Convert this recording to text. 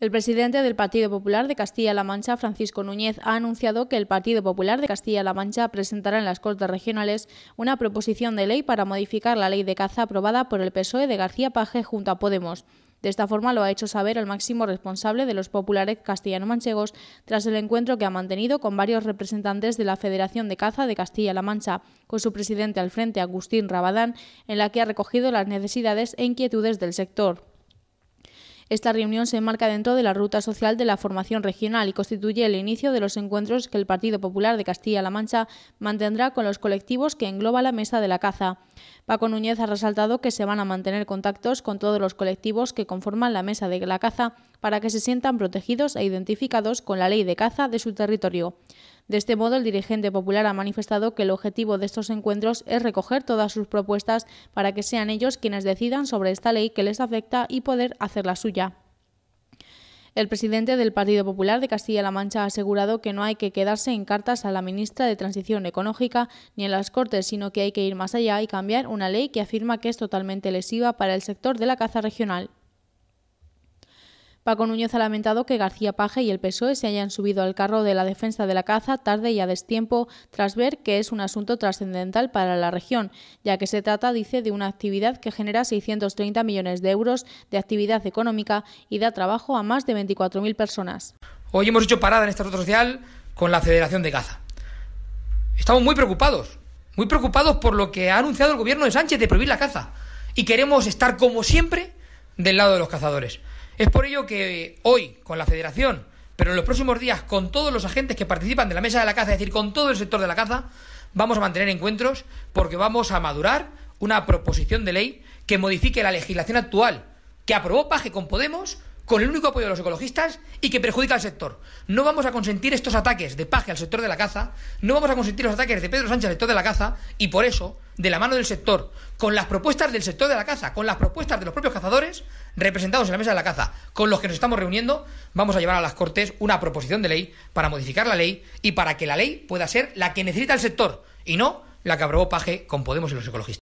El presidente del Partido Popular de Castilla-La Mancha, Francisco Núñez, ha anunciado que el Partido Popular de Castilla-La Mancha presentará en las Cortes Regionales una proposición de ley para modificar la ley de caza aprobada por el PSOE de García Paje junto a Podemos. De esta forma lo ha hecho saber el máximo responsable de los populares castellano-manchegos tras el encuentro que ha mantenido con varios representantes de la Federación de Caza de Castilla-La Mancha, con su presidente al frente, Agustín Rabadán, en la que ha recogido las necesidades e inquietudes del sector. Esta reunión se enmarca dentro de la ruta social de la formación regional y constituye el inicio de los encuentros que el Partido Popular de Castilla-La Mancha mantendrá con los colectivos que engloba la Mesa de la Caza. Paco Núñez ha resaltado que se van a mantener contactos con todos los colectivos que conforman la Mesa de la Caza para que se sientan protegidos e identificados con la ley de caza de su territorio. De este modo, el dirigente popular ha manifestado que el objetivo de estos encuentros es recoger todas sus propuestas para que sean ellos quienes decidan sobre esta ley que les afecta y poder hacerla suya. El presidente del Partido Popular de Castilla-La Mancha ha asegurado que no hay que quedarse en cartas a la ministra de Transición Ecológica ni en las Cortes, sino que hay que ir más allá y cambiar una ley que afirma que es totalmente lesiva para el sector de la caza regional. Paco Núñez ha lamentado que García Paje y el PSOE se hayan subido al carro de la defensa de la caza tarde y a destiempo, tras ver que es un asunto trascendental para la región, ya que se trata, dice, de una actividad que genera 630 millones de euros de actividad económica y da trabajo a más de 24.000 personas. Hoy hemos hecho parada en esta ruta social con la Federación de Caza. Estamos muy preocupados, muy preocupados por lo que ha anunciado el gobierno de Sánchez de prohibir la caza. Y queremos estar, como siempre, del lado de los cazadores. Es por ello que eh, hoy, con la Federación, pero en los próximos días con todos los agentes que participan de la mesa de la caza, es decir, con todo el sector de la caza, vamos a mantener encuentros porque vamos a madurar una proposición de ley que modifique la legislación actual que aprobó Paje con Podemos con el único apoyo de los ecologistas y que perjudica al sector. No vamos a consentir estos ataques de paje al sector de la caza, no vamos a consentir los ataques de Pedro Sánchez al sector de la caza y por eso, de la mano del sector, con las propuestas del sector de la caza, con las propuestas de los propios cazadores representados en la mesa de la caza, con los que nos estamos reuniendo, vamos a llevar a las Cortes una proposición de ley para modificar la ley y para que la ley pueda ser la que necesita el sector y no la que aprobó Paje con Podemos y los ecologistas.